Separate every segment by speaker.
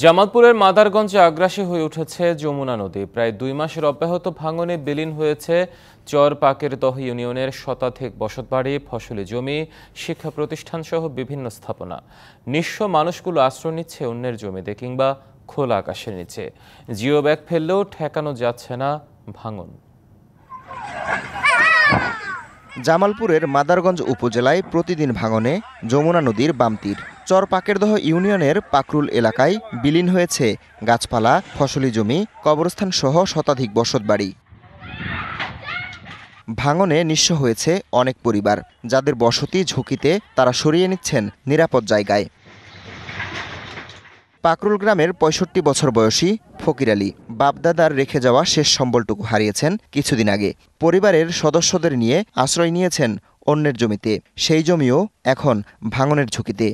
Speaker 1: জামালপুরের মাদারগঞ্জে আগ্রাসী হয়ে উঠেছে যমুনা নদী প্রায় দুই মাসের অব্যাহত ভাঙনে বিলীন হয়েছে চর পাকের দহ ইউনিয়নের শতাধিক বসতবাড়ি ফসলি জমি শিক্ষা প্রতিষ্ঠানসহ বিভিন্ন স্থাপনা নিঃস্ব মানুষগুলো আশ্রয় নিচ্ছে অন্যের জমিতে কিংবা খোলা আকাশের নিচে জিও ব্যাগ ফেললেও ঠেকানো যাচ্ছে না ভাঙন জামালপুরের মাদারগঞ্জ উপজেলায় প্রতিদিন ভাঙনে যমুনা নদীর বামতির চর পাকেরদহ ইউনিয়নের পাকরুল এলাকায় বিলীন হয়েছে গাছপালা ফসলি জমি কবরস্থান সহ শতাধিক বসতবাড়ি ভাঙনে নিঃস্ব হয়েছে অনেক পরিবার যাদের বসতি ঝুঁকিতে তারা সরিয়ে নিচ্ছেন নিরাপদ জায়গায় পাকরুল গ্রামের পঁয়ষট্টি বছর বয়সী ফকির আলী বাপদাদার রেখে যাওয়া শেষ সম্বলটুকু হারিয়েছেন কিছুদিন আগে পরিবারের সদস্যদের নিয়ে আশ্রয় নিয়েছেন অন্যের জমিতে সেই জমিও এখন ভাঙনের ঝুঁকিতে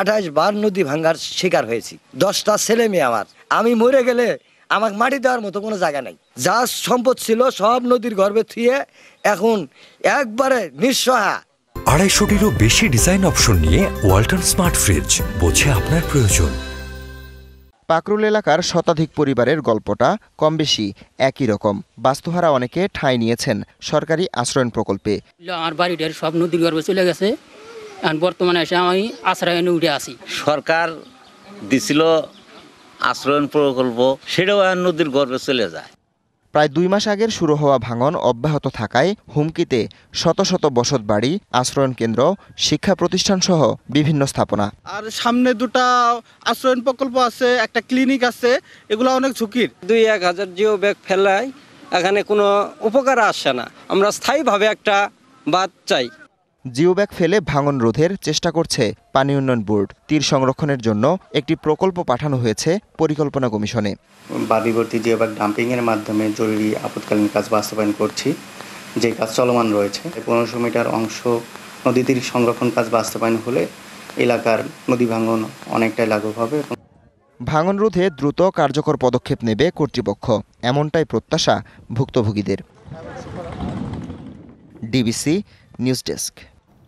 Speaker 1: আঠাশ বার নদী ভাঙ্গার শিকার হয়েছি দশটা ছেলে মেয়ে আমার আমি মরে গেলে আমার মাটি দেওয়ার মতো কোনো জায়গা নাই যা সম্পদ ছিল সব নদীর গর্ভে থুয়ে এখন একবারে নিঃসহা আড়াইশোটিরও বেশি ডিজাইন অপশন নিয়ে ওয়াল্টন স্মার্ট ফ্রিজ বোঝে আপনার প্রয়োজন পাকরুল এলাকার শতাধিক পরিবারের গল্পটা কম বেশি একই রকম বাস্তুহারা অনেকে ঠাঁই নিয়েছেন সরকারি আশ্রয়ন প্রকল্পে আমার বাড়িটার সব নদীর গর্ভে চলে গেছে বর্তমানে এসে আমি আশ্রয়নে উঠে আসি সরকার দিছিল আশ্রয়ন প্রকল্প সেটাও নদীর গর্ভে চলে যায় প্রায় দুই মাস আগের শুরু হওয়া ভাঙন অব্যাহত থাকায় হুমকিতে শত শত বসত বাড়ি আশ্রয়ণ কেন্দ্র শিক্ষা প্রতিষ্ঠান সহ বিভিন্ন স্থাপনা আর সামনে দুটা আশ্রয়ণ প্রকল্প আছে একটা ক্লিনিক আছে এগুলো অনেক ঝুঁকির দুই এক হাজার জিও ব্যাগ ফেলায় এখানে কোনো উপকার আসে না আমরা স্থায়ীভাবে একটা বাদ চাই জিওব্যাগ ফেলে ভাঙন রোধের চেষ্টা করছে পানি উন্নয়ন বোর্ড তীর সংরক্ষণের জন্য একটি প্রকল্প পাঠানো হয়েছে পরিকল্পনা কমিশনে বাদিবর্তী জিওব্যাগ ডাম্পিংয়ের মাধ্যমে জরুরি আপতকালীন কাজ বাস্তবায়ন করছি যে কাজ চলমান রয়েছে পনেরোশো মিটার অংশ নদীতীর সংরক্ষণ কাজ বাস্তবায়ন হলে এলাকার নদী ভাঙন অনেকটাই লাঘব হবে ভাঙন রোধে দ্রুত কার্যকর পদক্ষেপ নেবে কর্তৃপক্ষ এমনটাই প্রত্যাশা ভুক্তভোগীদের ডিবিসি নিউজ ডেস্ক